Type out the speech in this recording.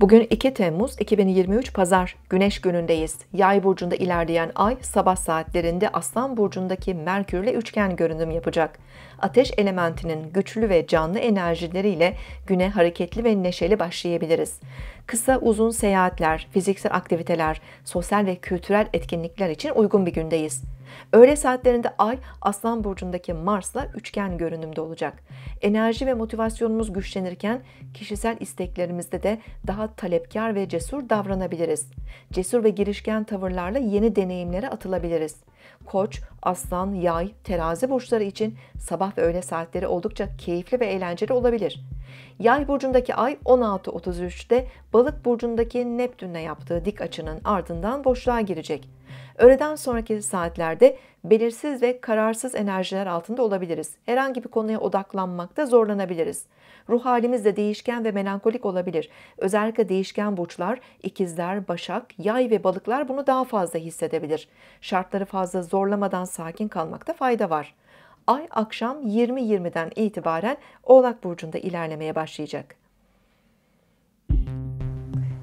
Bugün 2 Temmuz 2023 Pazar Güneş günündeyiz. Yay burcunda ilerleyen ay sabah saatlerinde Aslan burcundaki Merkürle üçgen görünüm yapacak. Ateş elementinin güçlü ve canlı enerjileriyle güne hareketli ve neşeli başlayabiliriz. Kısa uzun seyahatler, fiziksel aktiviteler, sosyal ve kültürel etkinlikler için uygun bir gündeyiz. Öğle saatlerinde Ay Aslan burcundaki Mars'la üçgen görünümde olacak. Enerji ve motivasyonumuz güçlenirken kişisel isteklerimizde de daha talepkar ve cesur davranabiliriz. Cesur ve girişken tavırlarla yeni deneyimlere atılabiliriz. Koç, aslan, yay, terazi burçları için sabah ve öğle saatleri oldukça keyifli ve eğlenceli olabilir. Yay burcundaki ay 16.33'te balık burcundaki Neptün'le yaptığı dik açının ardından boşluğa girecek. Öğleden sonraki saatlerde belirsiz ve kararsız enerjiler altında olabiliriz. Herhangi bir konuya odaklanmakta zorlanabiliriz. Ruh halimiz de değişken ve melankolik olabilir. Özellikle değişken burçlar, ikizler, başak, yay ve balıklar bunu daha fazla hissedebilir. Şartları fazla zorlamadan sakin kalmakta fayda var. Ay akşam 20.20'den itibaren Oğlak Burcu'nda ilerlemeye başlayacak.